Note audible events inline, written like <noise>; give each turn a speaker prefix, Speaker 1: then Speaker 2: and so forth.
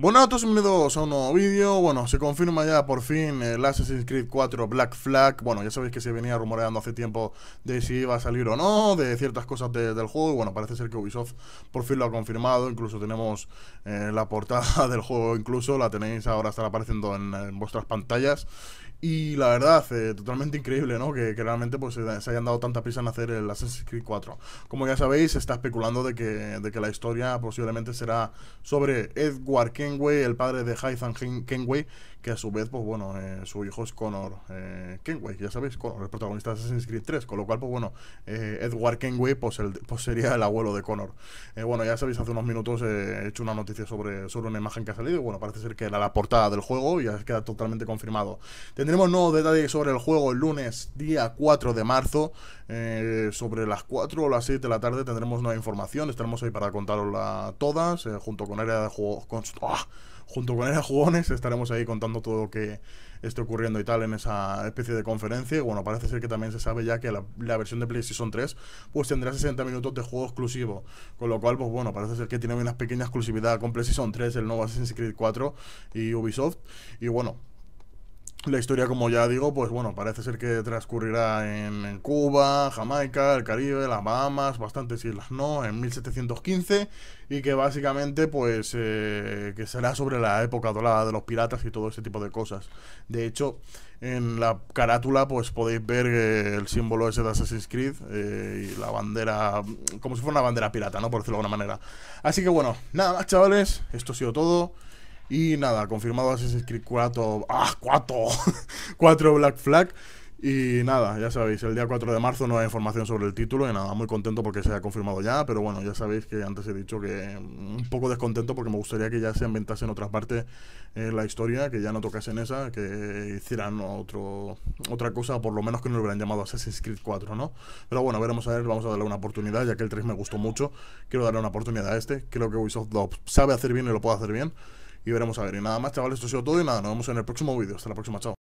Speaker 1: todos todos bienvenidos a un nuevo vídeo. Bueno, se confirma ya por fin el Assassin's Creed 4 Black Flag. Bueno, ya sabéis que se venía rumoreando hace tiempo de si iba a salir o no, de ciertas cosas del juego. Y bueno, parece ser que Ubisoft por fin lo ha confirmado. Incluso tenemos eh, la portada <laughs> del juego, incluso la tenéis ahora, estará apareciendo en vuestras pantallas. Y la verdad, eh, totalmente increíble, ¿no? Que, realmente pues, se, hayan dado tanta prisa en hacer el Assassin's Creed 4. Como ya sabéis, se está especulando de que, la historia posiblemente será sobre Edward Kenway, el padre de Hytham Kenway, que a su vez, pues bueno, eh, su hijo es Connor eh, Kenway, ya sabéis, Connor, el protagonista de Assassin's Creed 3, con lo cual, pues bueno, eh, Edward Kenway pues, el, pues, sería el abuelo de Connor. bueno, ya sabéis, hace unos minutos he hecho una noticia sobre, sobre una imagen que ha salido bueno, parece ser que era la portada del juego y ya queda totalmente confirmado. Tenemos nuevos detalles sobre el juego el lunes, día 4 de marzo. Eh, sobre las 4 o las 6 de la tarde tendremos nueva información. Estaremos ahí para contarosla todas. Eh, junto con área de juegos. ¡ah! Junto con área de jugones estaremos ahí contando todo lo que esté ocurriendo y tal en esa especie de conferencia. Y bueno, parece ser que también se sabe ya que la, versión de PlayStation 3 pues tendrá 60 minutos de juego exclusivo. Con lo cual, pues bueno, parece ser que tiene una pequeña exclusividad con PlayStation 3, el nuevo Assassin's Creed 4 y Ubisoft. Y bueno, la historia, como ya digo, pues bueno, parece ser que transcurrirá en, Cuba, Jamaica, el Caribe, las Bahamas, bastantes islas, ¿no? En 1715 y que básicamente pues eh, que será sobre la época dorada de los piratas y todo ese tipo de cosas. De hecho, en la carátula pues podéis ver eh, el símbolo ese de Assassin's Creed eh, y la bandera, como si fuera una bandera pirata, ¿no? Por decirlo de alguna manera. Así que bueno, nada más chavales, esto ha sido todo. Y nada, confirmado Assassin's Creed 4. ¡Ah, 4! 4 <laughs> Black Flag. Y nada, ya sabéis, el día 4 de marzo no hay información sobre el título y nada, muy contento porque se ha confirmado ya, pero bueno, ya sabéis que antes he dicho que mm, un poco descontento porque me gustaría que ya se inventase en otras partes eh, la historia, que ya no tocasen esa, que hicieran otro, otra cosa, por lo menos que no lo hubieran llamado Assassin's Creed 4, ¿no? Pero bueno, veremos a ver, vamos a darle una oportunidad, ya que el 3 me gustó mucho, quiero darle una oportunidad a este, creo que Ubisoft sabe hacer bien y lo puede hacer bien y veremos a ver. Y nada más, chavales, esto ha sido todo y nada, nos vemos en el próximo video Hasta la próxima, chao.